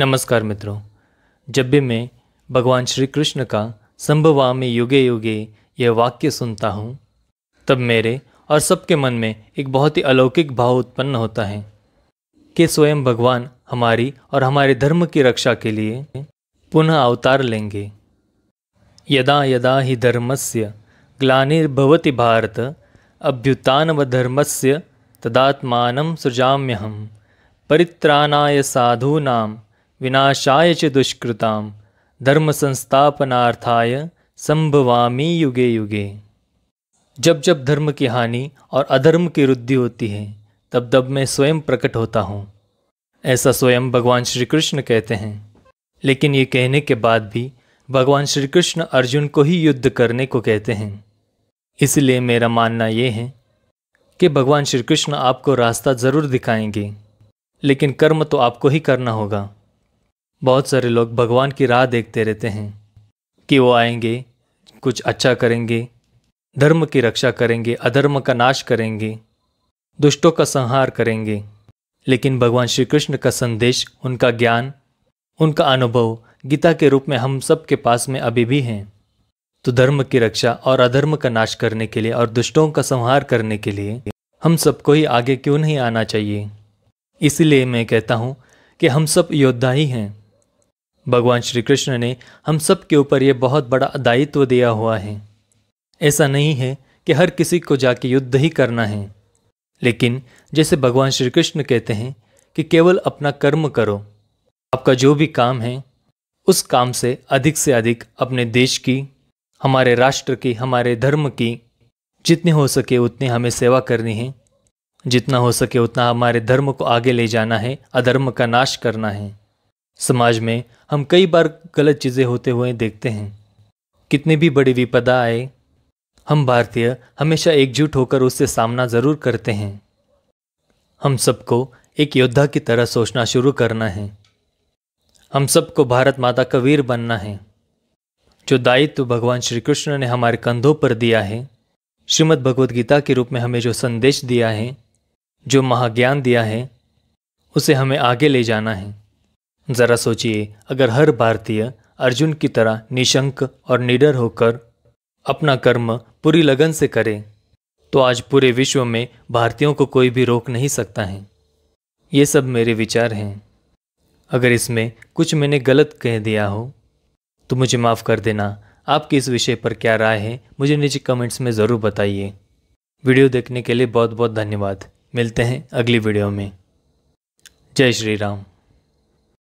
नमस्कार मित्रों जब भी मैं भगवान श्री कृष्ण का में युगे युगे यह वाक्य सुनता हूँ तब मेरे और सबके मन में एक बहुत ही अलौकिक भाव उत्पन्न होता है कि स्वयं भगवान हमारी और हमारे धर्म की रक्षा के लिए पुनः अवतार लेंगे यदा यदा ही धर्मस्य ग्लानिर्भवति भारत अभ्युतान अभ्युत्थानव धर्मस्य तदात्मान हम परित्राणाय साधूनाम विनाशाय च दुष्कृताम धर्म संस्थापनार्थाय संभवामी युगे युगे जब जब धर्म की हानि और अधर्म की वृद्धि होती है तब तब मैं स्वयं प्रकट होता हूँ ऐसा स्वयं भगवान श्री कृष्ण कहते हैं लेकिन ये कहने के बाद भी भगवान श्री कृष्ण अर्जुन को ही युद्ध करने को कहते हैं इसलिए मेरा मानना ये है कि भगवान श्री कृष्ण आपको रास्ता ज़रूर दिखाएंगे लेकिन कर्म तो आपको ही करना होगा बहुत सारे लोग भगवान की राह देखते रहते हैं कि वो आएंगे कुछ अच्छा करेंगे धर्म की रक्षा करेंगे अधर्म का नाश करेंगे दुष्टों का संहार करेंगे लेकिन भगवान श्री कृष्ण का संदेश उनका ज्ञान उनका अनुभव गीता के रूप में हम सब के पास में अभी भी हैं तो धर्म की रक्षा और अधर्म का नाश करने के लिए और दुष्टों का संहार करने के लिए हम सबको ही आगे क्यों नहीं आना चाहिए इसलिए मैं कहता हूँ कि हम सब योद्धा ही हैं भगवान श्री कृष्ण ने हम सब के ऊपर ये बहुत बड़ा दायित्व दिया हुआ है ऐसा नहीं है कि हर किसी को जाके युद्ध ही करना है लेकिन जैसे भगवान श्री कृष्ण कहते हैं कि केवल अपना कर्म करो आपका जो भी काम है उस काम से अधिक से अधिक अपने देश की हमारे राष्ट्र की हमारे धर्म की जितनी हो सके उतनी हमें सेवा करनी है जितना हो सके उतना हमारे धर्म को आगे ले जाना है अधर्म का नाश करना है समाज में हम कई बार गलत चीज़ें होते हुए देखते हैं कितने भी बड़ी विपदा आए हम भारतीय हमेशा एकजुट होकर उससे सामना ज़रूर करते हैं हम सबको एक योद्धा की तरह सोचना शुरू करना है हम सबको भारत माता का वीर बनना है जो दायित्व भगवान श्री कृष्ण ने हमारे कंधों पर दिया है श्रीमद् भगवद गीता के रूप में हमें जो संदेश दिया है जो महाज्ञान दिया है उसे हमें आगे ले जाना है ज़रा सोचिए अगर हर भारतीय अर्जुन की तरह निशंक और निडर होकर अपना कर्म पूरी लगन से करे तो आज पूरे विश्व में भारतीयों को कोई भी रोक नहीं सकता है ये सब मेरे विचार हैं अगर इसमें कुछ मैंने गलत कह दिया हो तो मुझे माफ़ कर देना आपकी इस विषय पर क्या राय है मुझे नीचे कमेंट्स में ज़रूर बताइए वीडियो देखने के लिए बहुत बहुत धन्यवाद मिलते हैं अगली वीडियो में जय श्री राम